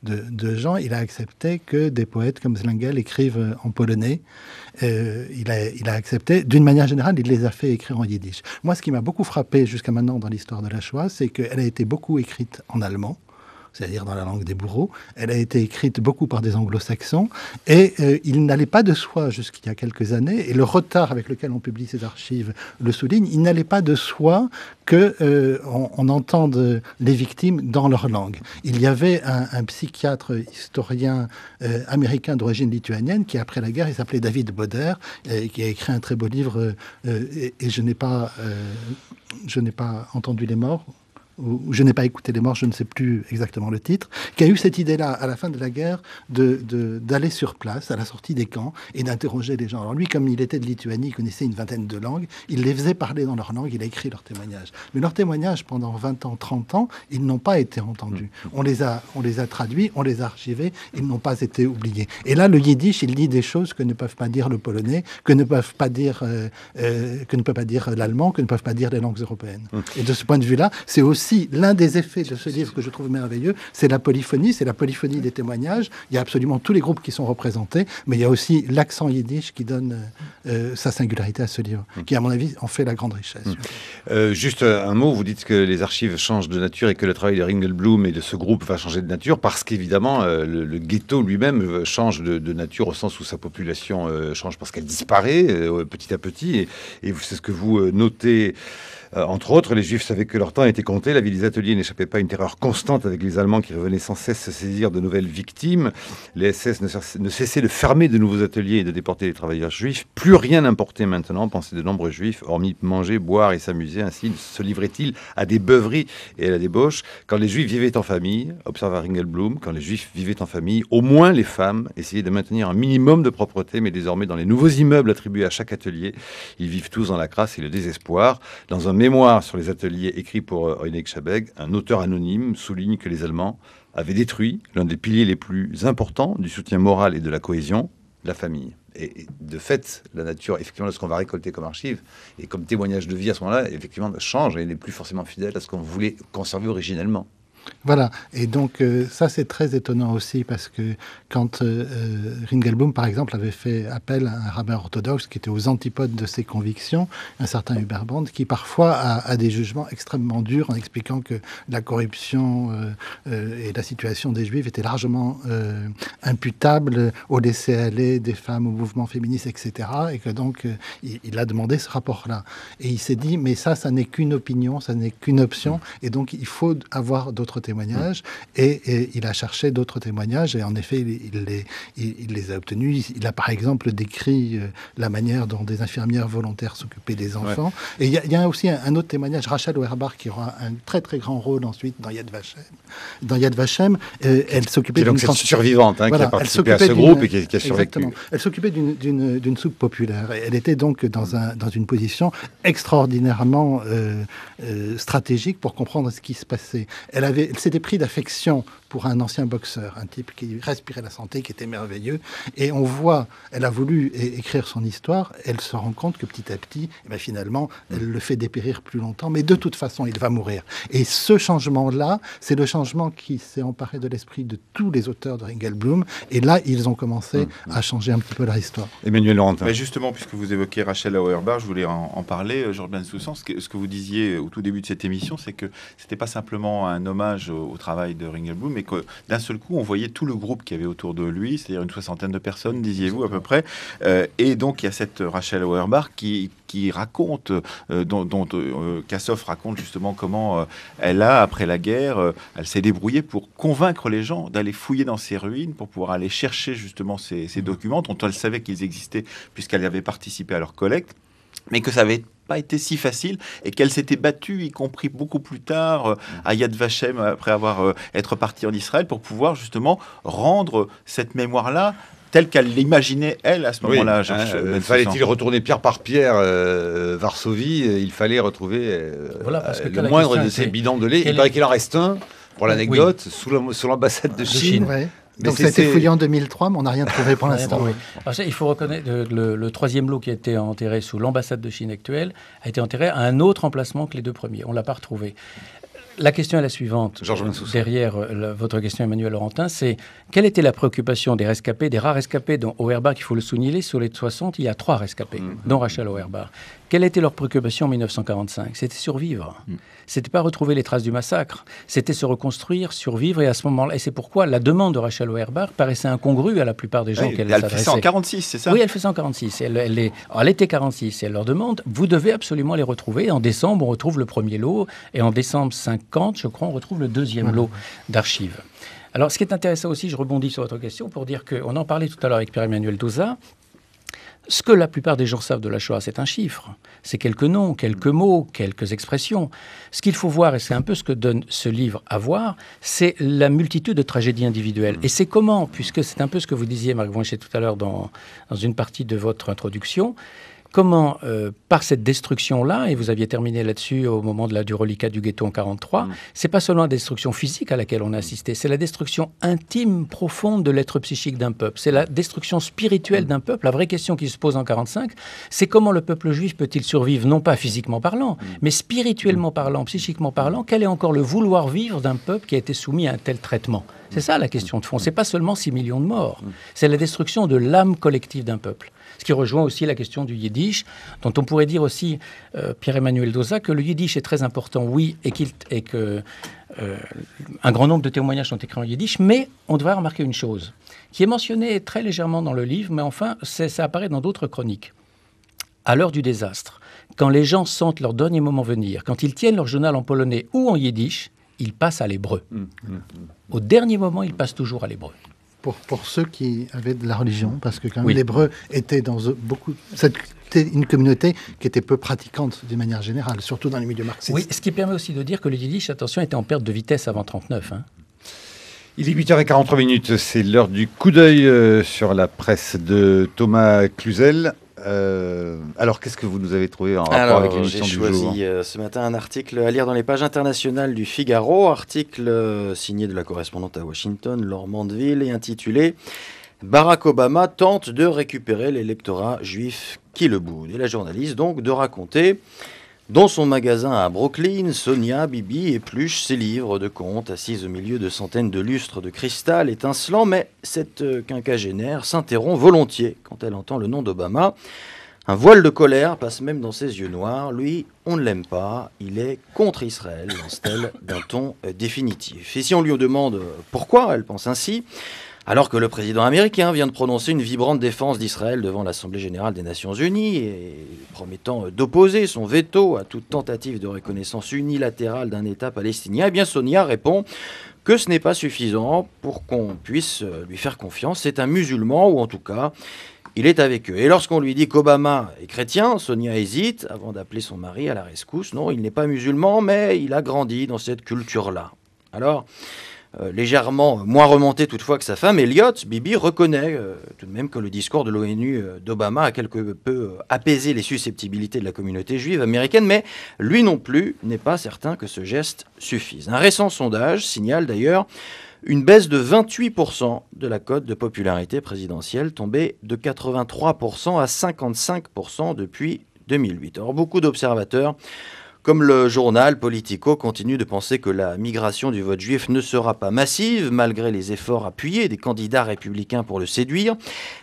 de, gens. Il a accepté que des poètes comme Zlingel écrivent en polonais. Euh, il, a, il a accepté. D'une manière générale, il les a fait écrire en yiddish. Moi, ce qui m'a beaucoup frappé jusqu'à maintenant dans l'histoire de la Shoah, c'est qu'elle a été beaucoup écrite en allemand c'est-à-dire dans la langue des bourreaux. Elle a été écrite beaucoup par des anglo-saxons et euh, il n'allait pas de soi jusqu'il y a quelques années, et le retard avec lequel on publie ces archives le souligne, il n'allait pas de soi qu'on euh, on entende les victimes dans leur langue. Il y avait un, psychiatre historien euh, américain d'origine lituanienne qui, après la guerre, il s'appelait David Bauder, et qui a écrit un très beau livre, et, je n'ai pas, je n'ai pas entendu les morts ou je n'ai pas écouté les morts, je ne sais plus exactement le titre, qui a eu cette idée-là à la fin de la guerre d'aller de, d'aller sur place, à la sortie des camps, et d'interroger les gens. Alors lui, comme il était de Lituanie, il connaissait une vingtaine de langues, il les faisait parler dans leur langue, il a écrit leurs témoignages. Mais leurs témoignages, pendant 20 ans, 30 ans, ils n'ont pas été entendus. On les, a, on les a traduits, on les a archivés, ils n'ont pas été oubliés. Et là, le yiddish, il dit des choses que ne peuvent pas dire le polonais, que ne peuvent pas dire, euh, euh, que ne peut pas dire l'allemand, que ne peuvent pas dire les langues européennes. Hum. Et de ce point de vue-là, c'est aussi si l'un des effets de ce livre que je trouve merveilleux, c'est la polyphonie, c'est la polyphonie des témoignages. Il y a absolument tous les groupes qui sont représentés, mais il y a aussi l'accent yiddish qui donne euh, euh, sa singularité à ce livre, mm. qui à mon avis en fait la grande richesse. Mm. Euh, juste un mot, vous dites que les archives changent de nature et que le travail de Ringelblum et de ce groupe va changer de nature parce qu'évidemment le, ghetto lui-même change de, nature au sens où sa population change parce qu'elle disparaît petit à petit et, et c'est ce que vous notez. Euh, entre autres, les Juifs savaient que leur temps était compté. La vie des ateliers n'échappait pas à une terreur constante avec les Allemands qui revenaient sans cesse se saisir de nouvelles victimes. Les SS ne cessaient de fermer de nouveaux ateliers et de déporter les travailleurs juifs. Plus rien n'importait maintenant, pensaient de nombreux Juifs, hormis manger, boire et s'amuser. Ainsi se livraient-ils à des beuveries et à la débauche. Quand les Juifs vivaient en famille, observa Ringelblum, quand les Juifs vivaient en famille, au moins les femmes essayaient de maintenir un minimum de propreté, mais désormais dans les nouveaux immeubles attribués à chaque atelier, ils vivent tous dans la crasse et le désespoir, dans un mémoire sur les ateliers écrits pour euh, René Schabeg, un auteur anonyme souligne que les Allemands avaient détruit l'un des piliers les plus importants du soutien moral et de la cohésion, la famille. Et, de fait, la nature, effectivement, de ce qu'on va récolter comme archive et comme témoignage de vie à ce moment-là, effectivement, change et n'est plus forcément fidèle à ce qu'on voulait conserver originellement. Voilà, et donc euh, ça c'est très étonnant aussi parce que quand euh, euh, Ringelblum par exemple avait fait appel à un rabbin orthodoxe qui était aux antipodes de ses convictions, un certain Hubert band, qui parfois a, des jugements extrêmement durs en expliquant que la corruption et la situation des juifs étaient largement imputables au laisser-aller des femmes au mouvement féministe, etc. Et que donc il a demandé ce rapport-là. Et il s'est dit mais ça, ça n'est qu'une opinion, ça n'est qu'une option, et donc il faut avoir d'autres témoignages et, il a cherché d'autres témoignages et en effet, il, les, il, les, a obtenus. Il a par exemple décrit euh, la manière dont des infirmières volontaires s'occupaient des enfants. Et il y, a aussi un, autre témoignage, Rachel Werbar, qui aura un très très grand rôle ensuite dans Yad Vashem. Dans Yad Vashem, elle s'occupait d'une... survivante qui a participé à ce groupe et qui, a survécu. Elle s'occupait d'une soupe populaire. Et elle était donc dans, un, dans une position extraordinairement euh, euh, stratégique pour comprendre ce qui se passait. Elle avait des prix d'affection pour un ancien boxeur, un type qui respirait la santé, qui était merveilleux. Et on voit, elle a voulu écrire son histoire, elle se rend compte que petit à petit, eh ben, finalement, elle le fait dépérir plus longtemps, mais de toute façon, il va mourir. Et ce changement-là, c'est le changement qui s'est emparé de l'esprit de tous les auteurs de Ringelblum. Et là, ils ont commencé mmh. à changer un petit peu leur histoire. Emmanuel Laurentin. Mais justement, puisque vous évoquez Rachel Auerbach, je voulais en, parler, euh, Jordan Soussan. Ce que, vous disiez au tout début de cette émission, c'est que c'était pas simplement un hommage au travail de Ringelblum, mais que d'un seul coup, on voyait tout le groupe qui avait autour de lui, c'est-à-dire une soixantaine de personnes, disiez-vous à peu près. Euh, et donc, il y a cette Rachel Auerbach qui, qui raconte, euh, dont, dont euh, Kassoff raconte justement comment elle a, après la guerre, elle s'est débrouillée pour convaincre les gens d'aller fouiller dans ces ruines, pour pouvoir aller chercher justement ces, ces mmh. documents dont elle savait qu'ils existaient, puisqu'elle avait participé à leur collecte mais que ça avait pas été si facile et qu'elle s'était battue, y compris beaucoup plus tard, euh, à Yad Vashem, après avoir euh, être partie en Israël, pour pouvoir justement rendre cette mémoire-là telle qu'elle l'imaginait, elle, à ce moment-là. Hein, euh, fallait-il retourner pierre par pierre Varsovie Il fallait retrouver le moindre de ces bidons de lait. et' paraît qu'il en reste un, pour l'anecdote, sous l'ambassade de, Chine. Donc ça fouillé en 2003, mais on n'a rien trouvé pour l'instant. Il faut reconnaître que le, troisième lot qui a été enterré sous l'ambassade de Chine actuelle a été enterré à un autre emplacement que les deux premiers. On ne l'a pas retrouvé. La question est la suivante, derrière euh, votre question Emmanuel Laurentin, c'est quelle était la préoccupation des rescapés, des rares rescapés dont Auerbach, il faut le souligner, sur les 60, il y a trois rescapés, mm-hmm. dont Rachel Auerbach. Quelle était leur préoccupation en 1945 C'était survivre. Ce mm. C'était pas retrouver les traces du massacre. C'était se reconstruire, survivre. Et à ce moment-là, et c'est pourquoi la demande de Rachel Auerbach paraissait incongrue à la plupart des gens qu'elle s'adressait. Elle fait ça en 46, c'est ça Oui, elle fait ça en 46. Elle, était 46. Et elle leur demande vous devez absolument les retrouver. En décembre, on retrouve le premier lot. Et en décembre 50, je crois, on retrouve le deuxième lot d'archives. Alors, ce qui est intéressant aussi, je rebondis sur votre question pour dire qu'on en parlait tout à l'heure avec Pierre-Emmanuel Douza ce que la plupart des gens savent de la Shoah, c'est un chiffre, c'est quelques noms, quelques mm. mots, quelques expressions. Ce qu'il faut voir, et c'est un peu ce que donne ce livre à voir, c'est la multitude de tragédies individuelles. Mm. Et c'est comment, puisque c'est un peu ce que vous disiez, Marc Vanchet, tout à l'heure dans une partie de votre introduction, comment, euh, par cette destruction-là, et vous aviez terminé là-dessus au moment de la, du reliquat du ghetto en 1943, mm. c'est pas seulement la destruction physique à laquelle on a assisté, c'est la destruction intime, profonde de l'être psychique d'un peuple. C'est la destruction spirituelle mm. d'un peuple. La vraie question qui se pose en 1945, c'est comment le peuple juif peut-il survivre, non pas physiquement parlant, mm. mais spirituellement parlant, psychiquement parlant, quel est encore le vouloir vivre d'un peuple qui a été soumis à un tel traitement C'est ça la question de fond. n'est pas seulement 6 millions de morts, c'est la destruction de l'âme collective d'un peuple. Ce qui rejoint aussi la question du yiddish, dont on pourrait dire aussi, euh, Pierre-Emmanuel Dosa, que le yiddish est très important, oui, et, qu'un que euh, un grand nombre de témoignages sont écrits en yiddish, mais on devrait remarquer une chose, qui est mentionnée très légèrement dans le livre, mais enfin, ça apparaît dans d'autres chroniques. À l'heure du désastre, quand les gens sentent leur dernier moment venir, quand ils tiennent leur journal en polonais ou en yiddish, ils passent à l'hébreu. Hum, hum, hum. Au dernier moment, ils passent toujours à l'hébreu pour, ceux qui avaient de la religion, parce que quand même l'hébreu était dans beaucoup. C'était une communauté qui était peu pratiquante d'une manière générale, surtout dans les milieux marxistes. Oui, ce qui permet aussi de dire que le yiddish, attention, était en perte de vitesse avant 39. Hein. Il est 8h43 minutes, c'est l'heure du coup d'œil euh, sur la presse de Thomas Cluzel. Euh, alors, qu'est-ce que vous nous avez trouvé en rapport avec l'émission du jour J'ai choisi hein euh, ce matin un article à lire dans les pages internationales du Figaro, article euh, signé de la correspondante à Washington, Laure et intitulé Barack Obama tente de récupérer l'électorat juif qui le boude. Et la journaliste, donc, de raconter dans son magasin à Brooklyn, Sonia Bibi épluche ses livres de contes, assise au milieu de centaines de lustres de cristal étincelants, mais cette quinquagénaire s'interrompt volontiers quand elle entend le nom d'Obama. Un voile de colère passe même dans ses yeux noirs. Lui, on ne l'aime pas, il est contre Israël, lance-t-elle d'un ton définitif. Et si on lui demande pourquoi elle pense ainsi, alors que le président américain vient de prononcer une vibrante défense d'Israël devant l'Assemblée générale des Nations unies, et promettant d'opposer son veto à toute tentative de reconnaissance unilatérale d'un État palestinien, eh bien Sonia répond que ce n'est pas suffisant pour qu'on puisse lui faire confiance. C'est un musulman, ou en tout cas, il est avec eux. Et lorsqu'on lui dit qu'Obama est chrétien, Sonia hésite avant d'appeler son mari à la rescousse. Non, il n'est pas musulman, mais il a grandi dans cette culture-là. Alors, euh, légèrement euh, moins remonté toutefois que sa femme, Elliot, Bibi reconnaît euh, tout de même que le discours de l'ONU d'Obama a quelque peu apaisé les susceptibilités de la communauté juive américaine, mais lui non plus n'est pas certain que ce geste suffise. Un récent sondage signale d'ailleurs une baisse de 28% de la cote de popularité présidentielle, tombée de 83% à 55% depuis 2008. Or, beaucoup d'observateurs comme le journal Politico continue de penser que la migration du vote juif ne sera pas massive, malgré les efforts appuyés des candidats républicains pour le séduire,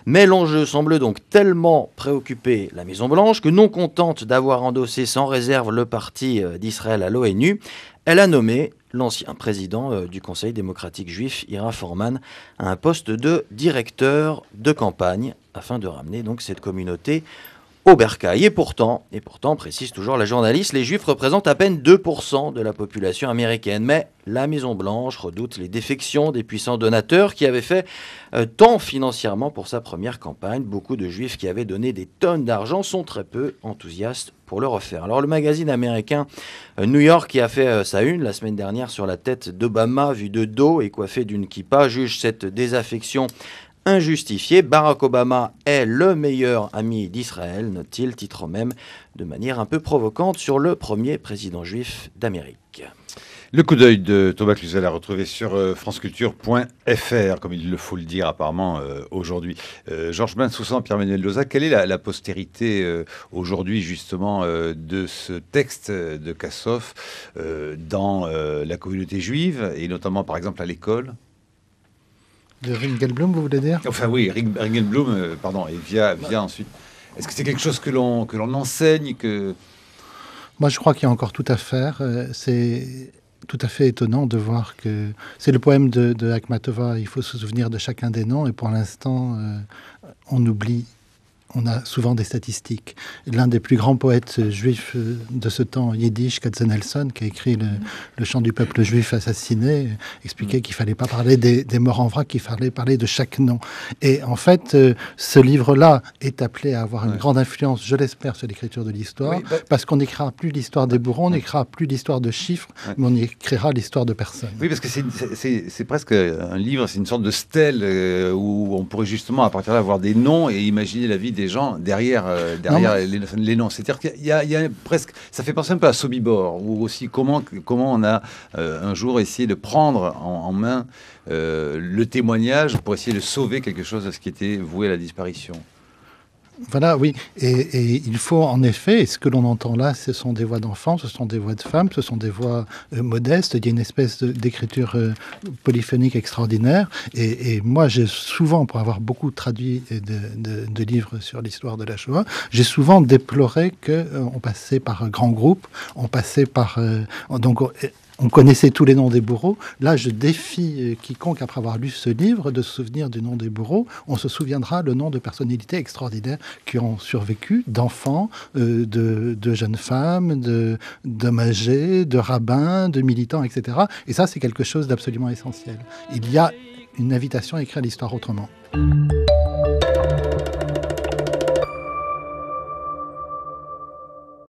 mais l'enjeu semble donc tellement préoccuper la Maison-Blanche que non contente d'avoir endossé sans réserve le parti euh, d'Israël à l'ONU, elle a nommé l'ancien président euh, du Conseil démocratique juif, Ira Forman, à un poste de directeur de campagne, afin de ramener donc cette communauté au Bercail. Et pourtant, et pourtant, précise toujours la journaliste, les Juifs représentent à peine 2% de la population américaine. Mais la Maison-Blanche redoute les défections des puissants donateurs qui avaient fait euh, tant financièrement pour sa première campagne. Beaucoup de Juifs qui avaient donné des tonnes d'argent sont très peu enthousiastes pour le refaire. Alors le magazine américain euh, New York qui a fait euh, sa une la semaine dernière sur la tête d'Obama vue de dos et coiffé d'une kippa juge cette désaffection Injustifié, Barack Obama est le meilleur ami d'Israël, note-t-il, titre même de manière un peu provocante sur le premier président juif d'Amérique. Le coup d'œil de Thomas Cluzel a retrouvé sur euh, franceculture.fr, comme il le faut le dire apparemment euh, aujourd'hui. Georges euh, Georges Bensoussan, Pierre-Manuel Loza, quelle est la, la postérité aujourd'hui justement de ce texte de Kassoff dans la communauté juive et notamment par exemple à l'école de Ringelblum, vous voulez dire Enfin oui, Ringelblum, euh, pardon, et via, via ensuite. Est-ce que c'est quelque chose que l'on que l'on enseigne que Moi, je crois qu'il y a encore tout à faire. Euh, c'est tout à fait étonnant de voir que c'est le poème de, de Akhmatova. Il faut se souvenir de chacun des noms et pour l'instant, euh, on oublie on a souvent des statistiques. L'un des plus grands poètes juifs euh, de ce temps, Yiddish, Katzenelson, qui a écrit le, chant du peuple juif assassiné, expliquait mm. qu'il fallait pas parler des, morts en vrac, qu'il fallait parler de chaque nom. Et en fait, euh, ce livre-là est appelé à avoir une grande influence, je l'espère, sur l'écriture de l'histoire, bah- parce qu'on n'écrira plus l'histoire des bourrons, on n'écrira plus l'histoire de chiffres, mais on écrira l'histoire de personnes. Oui, parce que c'est presque un livre, c'est une sorte de stèle euh, où on pourrait justement, à partir de là, avoir des noms et imaginer la vie des les gens derrière, euh, derrière les, noms. C'est-à-dire qu'il y, a presque. Ça fait penser un peu à Sobibor, ou aussi comment, comment on a euh, un jour essayé de prendre en main euh, le témoignage pour essayer de sauver quelque chose de ce qui était voué à la disparition. Voilà, oui. Et, il faut en effet, ce que l'on entend là, ce sont des voix d'enfants, ce sont des voix de femmes, ce sont des voix euh, modestes. Il y a une espèce d'écriture euh, polyphonique extraordinaire. Et, moi, j'ai souvent, pour avoir beaucoup traduit de, livres sur l'histoire de la Shoah, j'ai souvent déploré qu'on euh, on passait par grand groupe, on passait par. donc, on connaissait tous les noms des bourreaux. Là, je défie euh, quiconque, après avoir lu ce livre, de se souvenir du nom des bourreaux. On se souviendra le nom de personnalités extraordinaires qui ont survécu, d'enfants, euh, de, jeunes femmes, de de rabbins, de militants, etc. Et ça, c'est quelque chose d'absolument essentiel. Il y a une invitation à écrire l'histoire autrement.